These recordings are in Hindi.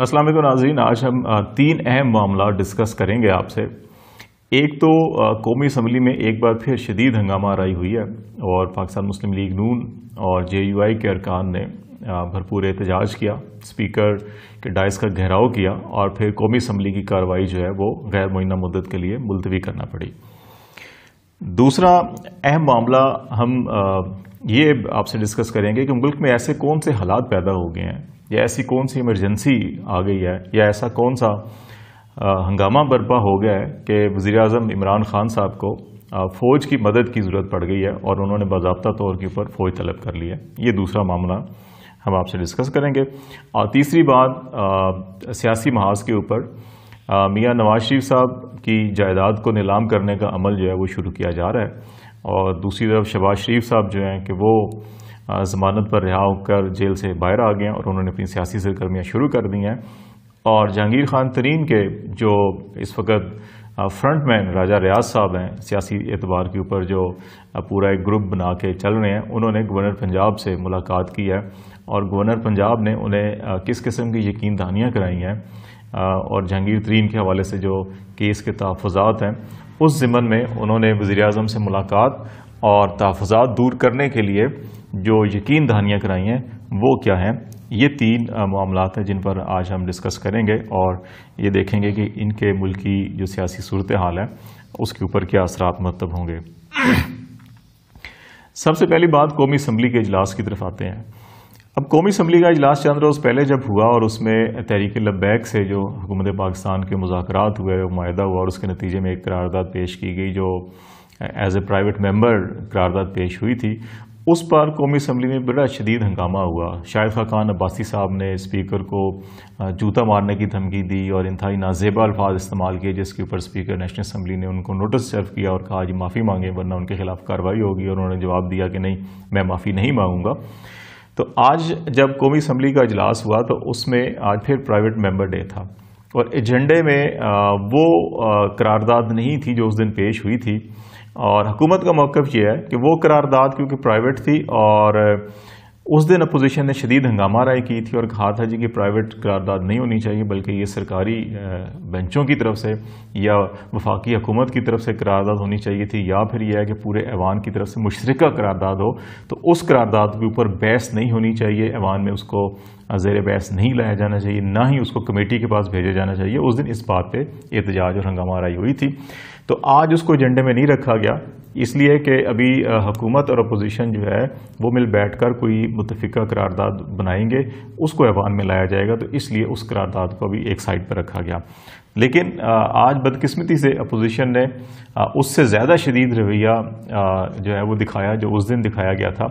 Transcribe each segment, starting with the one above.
असलम नाजीन आज हम तीन अहम मामला डिस्कस करेंगे आपसे एक तो कौमी असम्बली में एक बार फिर शदीद हंगामा राई हुई है और पाकिस्तान मुस्लिम लीग नून और जे यू आई के अरकान ने भरपूर एहतजाज किया स्पीकर के डाइस का घेराव किया और फिर कौमी असम्बली की कार्रवाई जो है वो गैर मुइना मदद के लिए मुलतवी करना पड़ी दूसरा अहम मामला हम ये आपसे डिस्कस करेंगे कि मुल्क में ऐसे कौन से हालात पैदा हो गए हैं या ऐसी कौन सी इमरजेंसी आ गई है या ऐसा कौन सा हंगामा बर्पा हो गया है कि वज़ी अजम इमरान ख़ान साहब को फ़ौज की मदद की ज़रूरत पड़ गई है और उन्होंने बाबा तौर के ऊपर फ़ौज तलब कर ली है ये दूसरा मामला हम आपसे डिस्कस करेंगे और तीसरी बात सियासी महाज के ऊपर मियाँ नवाज शरीफ साहब की जायदाद को नीलाम करने का अमल जो है वो शुरू किया जा रहा है और दूसरी तरफ शबाज शरीफ साहब जो हैं कि वो ज़मानत पर रिहा होकर जेल से बाहर आ गए हैं और उन्होंने अपनी सियासी सरगर्मियाँ शुरू कर दी हैं और जहांगीर खान तरीन के जो इस वक्त फ्रंट मैन राजा रियाज साहब हैं सियासी एतबार के ऊपर जो पूरा एक ग्रुप बना के चल रहे हैं उन्होंने गवर्नर पंजाब से मुलाकात की है और गवर्नर पंजाब ने उन्हें किस किस्म की यकीन दहानियाँ कराई हैं और जहांगीर तरीन के हवाले से जो केस के तहफात हैं उस ज़िमन में उन्होंने वज़ी अजम से मुलाकात और तहफात दूर करने के लिए जो यकीन दहानियाँ कराई हैं वो क्या हैं ये तीन मामला हैं जिन पर आज हम डिस्कस करेंगे और ये देखेंगे कि इनके मुल्की जो सियासी सूरत हाल है उसके ऊपर क्या असरा मरतब होंगे सबसे पहली बात कौमी असम्बली के अजलास की तरफ आते हैं अब कौमी असम्बली का अजलास चंद रोज़ पहले जब हुआ और उसमें तहरीक लबैक से जो हुकूमत पाकिस्तान के मुजाकर हुए माहा हुआ और उसके नतीजे में एक करारदादा पेश की गई जो एज ए प्राइवेट मेम्बर करारदादा पेश हुई थी उस पर कौमी असम्बली में बड़ा शदीद हंगामा हुआ शाहिद खान अब्बासी साहब ने स्पीकर को जूता मारने की धमकी दी और इंतई नाजेबा अल्फाज इस्तेमाल किए जिसके ऊपर स्पीकर नेशनल असम्बली ने उनको नोटिस सर्व किया और कहा जी माफ़ी मांगे वरना उनके खिलाफ कार्रवाई होगी और उन्होंने जवाब दिया कि नहीं मैं माफ़ी नहीं मांगूंगा तो आज जब कौमी असम्बली का अजलास हुआ तो उसमें आज फिर प्राइवेट मेम्बर डे था और एजेंडे में वो करारदाद नहीं थी जो उस दिन पेश हुई थी और हुकूमत का मौक़ यह है कि वो करारदाद क्योंकि प्राइवेट थी और उस दिन अपोजिशन ने शदीद हंगामा राय की थी और कहा था जी कि प्राइवेट करारदाद नहीं होनी चाहिए बल्कि ये सरकारी बेंचों की तरफ से या वफाकी हकूमत की तरफ से करारदाद होनी चाहिए थी या फिर यह है कि पूरे ऐवान की तरफ से मुशरक करारदाद हो तो उस करारदाद के ऊपर बहस नहीं होनी चाहिए ऐवान में उसको जेर बहस नहीं लाया जाना चाहिए ना ही उसको कमेटी के पास भेजा जाना चाहिए उस दिन इस बात पर एहतजाज और हंगामा राय हुई थी तो आज उसको एजेंडे में नहीं रखा गया इसलिए कि अभी हुकूमत और अपोजिशन जो है वो मिल बैठ कर कोई मुतफ़ा करारदाद बनाएंगे उसको ऐवान में लाया जाएगा तो इसलिए उस करारदाद को अभी एक साइड पर रखा गया लेकिन आज बदकिस्मती से अपोजिशन ने उससे ज़्यादा शदीद रवैया जो है वो दिखाया जो उस दिन दिखाया गया था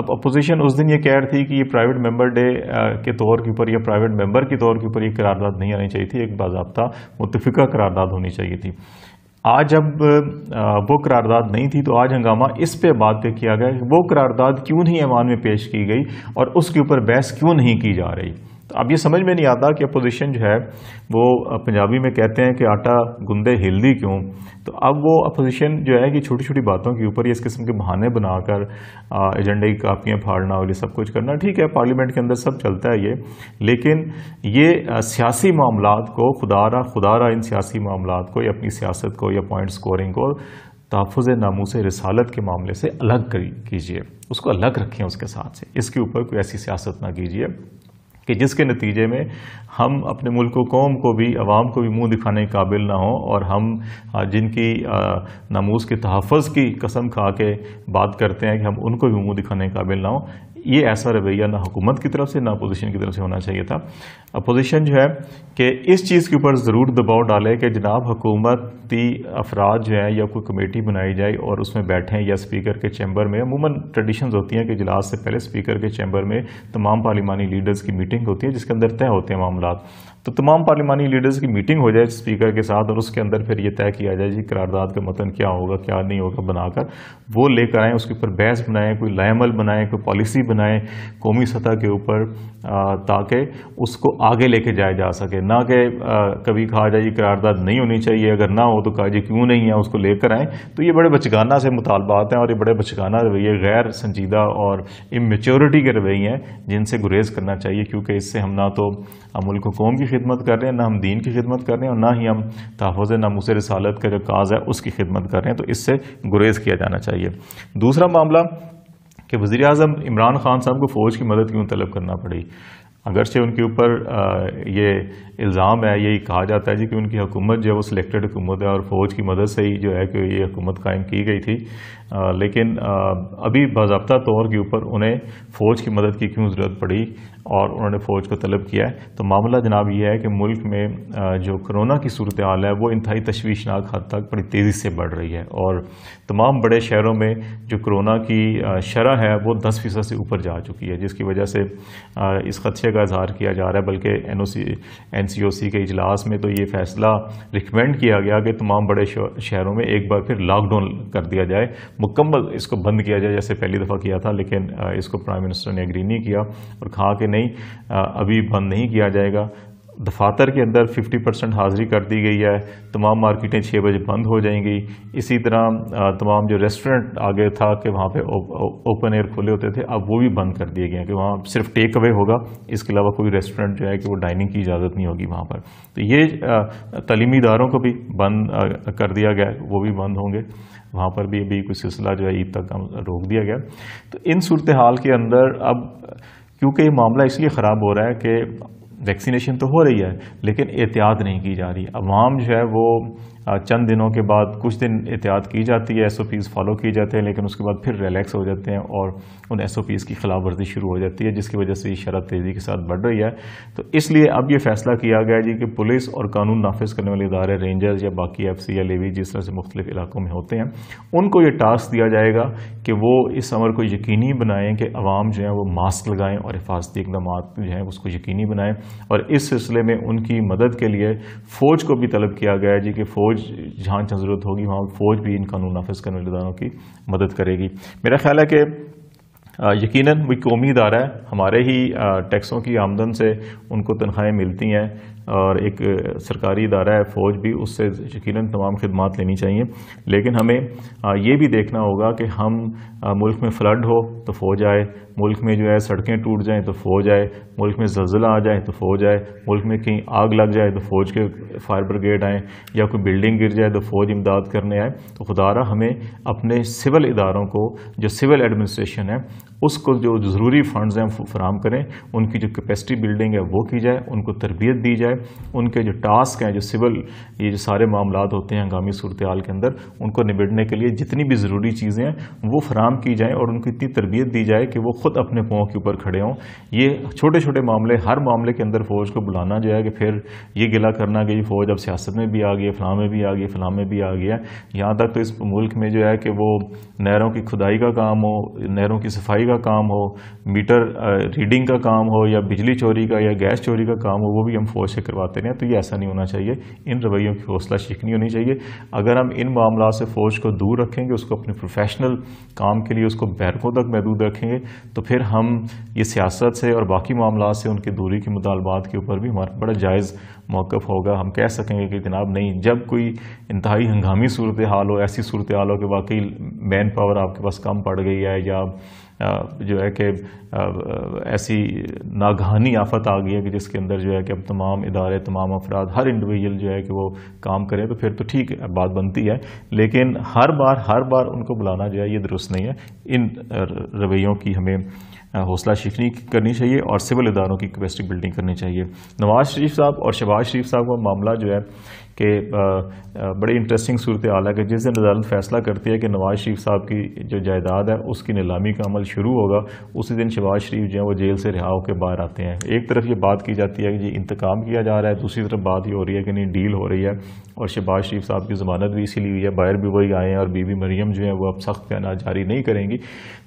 अब अपोजिशन उस दिन ये कह रही थी कि ये प्राइवेट मेंबर डे के तौर के ऊपर या प्राइवेट मेंबर के तौर के ऊपर ये करारदाद नहीं आनी चाहिए थी एक बाबा मुतफ़ा करारदाद होनी चाहिए थी आज जब वो करारदाद नहीं थी तो आज हंगामा इस पे बात पे किया गया कि वो करारदाद क्यों नहीं ऐवान में पेश की गई और उसके ऊपर बहस क्यों नहीं की जा रही तो अब ये समझ में नहीं आता कि अपोजिशन जो है वो पंजाबी में कहते हैं कि आटा गुंदे हिलदी क्यों तो अब वो अपोजिशन जो है कि छोटी छोटी बातों के ऊपर इस किस्म के बहाने बनाकर एजेंडे की कापियाँ फाड़ना और ये सब कुछ करना ठीक है पार्लियामेंट के अंदर सब चलता है ये लेकिन ये सियासी मामला को खुदारा खुदारा इन सियासी मामला को या अपनी सियासत को या पॉइंट स्कोरिंग को तहफ़ से रसालत के मामले से अलग कीजिए उसको अलग रखें उसके साथ से इसके ऊपर कोई ऐसी सियासत ना कीजिए कि जिसके नतीजे में हम अपने मुल्क को कौम को भी आवाम को भी मुंह दिखाने के काबिल ना हो और हम जिनकी नामूस के तहफ़ की कसम खा के बात करते हैं कि हम उनको भी मुंह दिखाने के काबिल ना हो ये ऐसा रवैया ना हुकूमत की तरफ से ना अपोजिशन की तरफ से होना चाहिए था अपोजिशन जो है कि इस चीज़ के ऊपर ज़रूर दबाव डाले कि जनाब हुकूमती अफराद जो है या कोई कमेटी बनाई जाए और उसमें बैठें या स्पीकर के चैम्बर में अमूमन ट्रेडिशन होती हैं कि इजलास से पहले स्पीकर के चैम्बर में तमाम पार्लिमानी लीडर्स की मीटिंग होती है जिसके अंदर तय होते हैं मामला तो तमाम पार्लिमानी लीडर्स की मीटिंग हो जाए स्पीकर के साथ और उसके अंदर फिर ये तय किया जाए जी करारदाद का मतन क्या होगा क्या नहीं होगा बनाकर वो लेकर आएँ उसके ऊपर बहस बनाएं कोई लाइमल बनाएं कोई पॉलिसी बनाएं कौमी सतह के ऊपर ताकि उसको आगे लेके जाया जा सके ना कि कभी कहा जाए ये करारदाद नहीं होनी चाहिए अगर ना हो तो कहा जाए क्यों नहीं है उसको लेकर आएँ तो ये बड़े बचगाना से मुतालबात हैं और ये बड़े बचगाना रवैये गैर संजीदा और इमेच्योरिटी के रवैये हैं जिनसे गुरेज करना चाहिए क्योंकि इससे हम ना तो मुल्क को कौम की खिदमत कर रहे हैं ना हम दीन की खिदमत कर रहे हैं और ना ही हम तहफ़ नामूस रसालत का जो काज है उसकी खिदमत कर रहे हैं तो इससे गुरेज किया जाना चाहिए दूसरा मामला कि वज़ी अजम इमरान ख़ान साहब को फ़ौज की मदद क्यों तलब करना पड़ी अगरचे उनके ऊपर ये इल्ज़ाम है यही कहा जाता है जी कि उनकी हुकूमत जो है वो सिलेक्टेड हुकूमत है और फ़ौज की मदद से ही जो है कि ये हुकूमत कायम की गई थी लेकिन अभी बाबा तौर के ऊपर उन्हें फ़ौज की मदद की क्यों ज़रूरत पड़ी और उन्होंने फ़ौज को तलब किया है तो मामला जनाब यह है कि मुल्क में जो करोना की सूरत हाल है वो इंतहाई तशवीशनाक हद तक बड़ी तेज़ी से बढ़ रही है और तमाम बड़े शहरों में जो करोना की शरह है वो दस फ़ीसद से ऊपर जा चुकी है जिसकी वजह से इस खदशे का इजहार किया जा रहा है बल्कि N O C N C ओ सी के इजलास में तो ये फैसला रिकमेंड किया गया कि तमाम बड़े शहरों में एक बार फिर लॉकडाउन कर दिया जाए मुकम्मल इसको बंद किया जाए जैसे पहली दफ़ा किया था लेकिन इसको प्राइम मिनिस्टर ने एग्री नहीं किया और कहा कि नहीं अभी बंद नहीं किया जाएगा दफातर के अंदर 50 परसेंट हाजिरी कर दी गई है तमाम मार्केटें छः बजे बंद हो जाएंगी इसी तरह तमाम जो रेस्टोरेंट आगे था कि वहाँ पे ओपन एयर खुले होते थे अब वो भी बंद कर दिए गए हैं कि वहाँ सिर्फ टेक अवे होगा इसके अलावा कोई रेस्टोरेंट जो है कि वो डाइनिंग की इजाज़त नहीं होगी वहाँ पर तो ये तलीमी इदारों को भी बंद कर दिया गया वो भी बंद होंगे वहाँ पर भी अभी कुछ सिलसिला जो है ईद तक रोक दिया गया तो इन सूरत हाल के अंदर अब क्योंकि ये मामला इसलिए ख़राब हो रहा है कि वैक्सीनेशन तो हो रही है लेकिन एहतियात नहीं की जा रही अवाम जो है वो चंद दिनों के बाद कुछ दिन एहतियात की जाती है एस ओ पीज़ फॉलो किए जाते हैं लेकिन उसके बाद फिर रिलैक्स हो जाते हैं और उन एस ओ पीज़ की खिलाफ वर्जी शुरू हो जाती है जिसकी वजह से ये शरह तेज़ी के साथ बढ़ रही है तो इसलिए अब ये फैसला किया गया जी कि पुलिस और कानून नाफिज करने वाले इदारे रेंजर्स या बाकी एफ सी या लेवी जिस तरह से मुख्तलिफ इलाकों में होते हैं उनको ये टास्क दिया जाएगा कि वो इस अमर को यकीनी बनाएँ कि आवाम जो है वो मास्क लगाएँ और हिफाजती इकदाम जो हैं उसको यकीनी बनाएँ और इस सिलसिले में उनकी मदद के लिए फ़ौज को भी तलब किया गया जी कि फ़ौज फौज जहाँ जहाँ ज़रूरत होगी वहाँ फौज भी इन कानून नाफज करने वाले इदारों की मदद करेगी मेरा ख्याल है कि यकीन कोई कौमी इदारा है हमारे ही टैक्सों की आमदन से उनको तनख्वाहें मिलती हैं और एक सरकारी इदारा है फ़ौज भी उससे यकीन तमाम खदमात लेनी चाहिए लेकिन हमें ये भी देखना होगा कि हम मुल्क में फ्लड हो तो फ़ौज आए मुल्क में जो है सड़कें टूट जाएँ तो फ़ौज आए मुल्क में जल्जला आ जाए तो फ़ौज आए मुल्क में कहीं आग लग जाए तो फ़ौज के फायर ब्रिगेड आएँ या कोई बिल्डिंग गिर जाए तो फ़ौज इमदाद करने आए तो खुदारा हमें अपने सिविल इदारों को जो सिविल एडमिनिस्ट्रेशन है उसको जो ज़रूरी फंड्स हैं फराम करें उनकी जो कैपेसिटी बिल्डिंग है वो की जाए उनको तरबियत दी जाए उनके जो टास्क हैं जो सिविल ये जो सारे मामला होते हैं हंगामी सूरत हाल के अंदर उनको निबटने के लिए जितनी भी ज़रूरी चीज़ें हैं वो फराम की जाएँ और उनको इतनी तरबियत दी जाए कि वो खुद अपने पाँव के ऊपर खड़े हों ये छोटे छोटे मामले हर मामले के अंदर फ़ौज को बुलाना जो है कि फिर ये गिला करना कि फ़ौज अब सियासत में भी आ गई है में भी आ गई फलाह में भी आ गया यहाँ तक तो इस मुल्क में जो है कि वो नहरों की खुदाई का काम हो नहरों की सफाई चोरी का काम हो मीटर रीडिंग का काम हो या बिजली चोरी का या गैस चोरी का काम हो वो भी हम फौज से करवाते रहें तो ये ऐसा नहीं होना चाहिए इन रवैयों की हौसला शिकनी होनी चाहिए अगर हम इन मामला से फ़ौज को दूर रखेंगे उसको अपने प्रोफेशनल काम के लिए उसको बैरकों तक महदूद रखेंगे तो फिर हम ये सियासत से और बाकी मामला से उनकी दूरी के मुतालबात के ऊपर भी हमारा बड़ा जायज़ मौक़ होगा हम कह सकेंगे कि जनाब नहीं जब कोई इंतहाई हंगामी सूरत हाल हो ऐसी सूरत हाल हो कि वाकई मैन पावर आपके पास कम पड़ गई है या जो है कि ऐसी नागहानी आफत आ गई है कि जिसके अंदर जो है कि अब तमाम इदारे तमाम अफराद हर इंडिविजुअल जो है कि वो काम करे तो फिर तो ठीक है बात बनती है लेकिन हर बार हर बार उनको बुलाना जो है ये दुरुस्त नहीं है इन रवैयों की हमें हौसला शिकनी करनी चाहिए और सिविल इदारों की कैपेसिटी बिल्डिंग करनी चाहिए नवाज़ शरीफ साहब और शहबाज शरीफ साहब का मामला जो है कि बड़ी इंटरेस्टिंग सूरत हाल है कि जिस दिन अदालत फैसला करती है कि नवाज़ शरीफ साहब की जो जायदाद है उसकी नीलामी का अमल शुरू होगा उसी दिन शहबाज शरीफ जो है वो जेल से रिहा होकर बाहर आते हैं एक तरफ ये बात की जाती है कि जी इंतकाम किया जा रहा है दूसरी तरफ बात ये हो रही है कि नहीं डील हो रही है और शहबाज शरीफ साहब की ज़मानत भी इसीलिए हुई है बाहर भी वही आए हैं और बीबी मरियम जो है वो अब सख्त कहना जारी नहीं करेंगी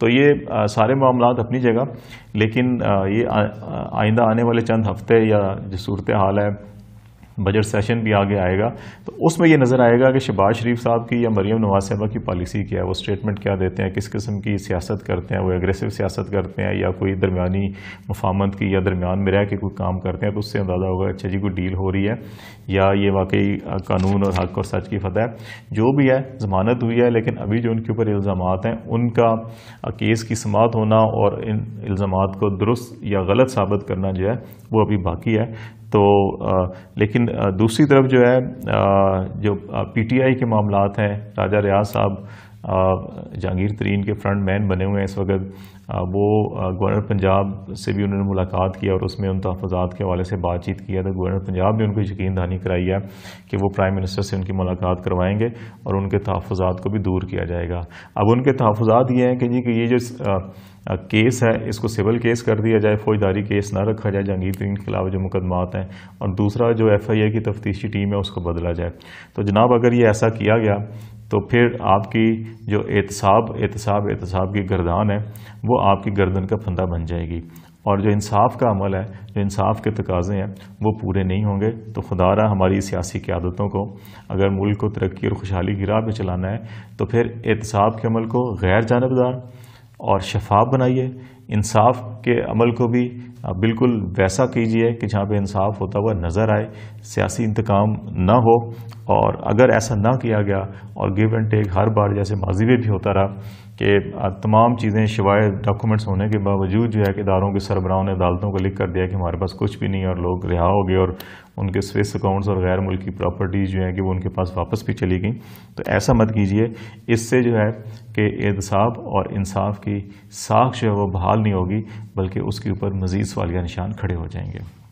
तो ये सारे मामला अपनी जगह लेकिन ये आइंदा आने वाले चंद हफ्ते या जो सूरत हाल है बजट सेशन भी आगे आएगा तो उसमें ये नज़र आएगा कि शहबाज शरीफ साहब की या मरीम नवाज साहबा की पॉलिसी क्या है वो स्टेटमेंट क्या देते हैं किस किस्म की सियासत करते हैं वो एग्रेसिव सियासत करते हैं या कोई दरमियानी मुफामत की या दरमियान में रह के कोई काम करते हैं तो उससे अंदाज़ा होगा अच्छा जी कोई डील हो रही है या ये वाकई कानून और हक और सच की फतह है जो भी है जमानत हुई है लेकिन अभी जो उनके ऊपर इल्ज़ाम हैं उनका केस की समात होना और इन इल्ज़ाम को दुरुस्त या गलत साबित करना जो है वो अभी बाकी है तो आ, लेकिन आ, दूसरी तरफ जो है आ, जो पीटीआई के मामला हैं राजा रियाज साहब जहांगीर तरीन के फ्रंट मैन बने हुए हैं इस वक्त वो गवर्नर पंजाब से भी उन्होंने मुलाकात की और उसमें उन तहफात के हवाले से बातचीत किया तो गवर्नर पंजाब ने उनको यकीन दहानी कराई है कि वो प्राइम मिनिस्टर से उनकी मुलाकात करवाएंगे और उनके तहफात को भी दूर किया जाएगा अब उनके तहफात ये हैं कि जी कि ये जो केस है इसको सिविल केस कर दिया जाए फौजदारी केस ना रखा जाए जहांगीर तरीन के खिलाफ जो मुकदमात हैं और दूसरा जो एफ आई ए की तफ्तीशी टीम है उसको बदला जाए तो जनाब अगर ये ऐसा किया गया तो फिर आपकी जो एहतसाब एहतसाब एहतसाब की गर्दान है वो आपकी गर्दन का फंदा बन जाएगी और जो इंसाफ का अमल है जो इंसाफ के तकाजे हैं वो पूरे नहीं होंगे तो खुदारा हमारी सियासी क्यादतों को अगर मुल्क को तरक्की और खुशहाली की राह पर चलाना है तो फिर एहतसाब के अमल को गैर जानबदार और शफाफ बनाइए इंसाफ के अमल को भी आप बिल्कुल वैसा कीजिए कि जहाँ पे इंसाफ होता हुआ नज़र आए सियासी इंतकाम ना हो और अगर ऐसा ना किया गया और गिव एंड टेक हर बार जैसे माजी में भी होता रहा कि तमाम चीज़ें शिवाय डॉक्यूमेंट्स होने के बावजूद जो है कि इदारों के सरबराहों ने अदालतों को लिख कर दिया कि हमारे पास कुछ भी नहीं और लोग रिहा हो गए और उनके स्विस अकाउंट्स और गैर मुल्की प्रॉपर्टीज़ जो है कि वो उनके पास वापस भी चली गई तो ऐसा मत कीजिए इससे जो है कि एहतसाब और इंसाफ की साख जो है वह बहाल नहीं होगी बल्कि उसके ऊपर मज़ीद सवालिया निशान खड़े हो जाएंगे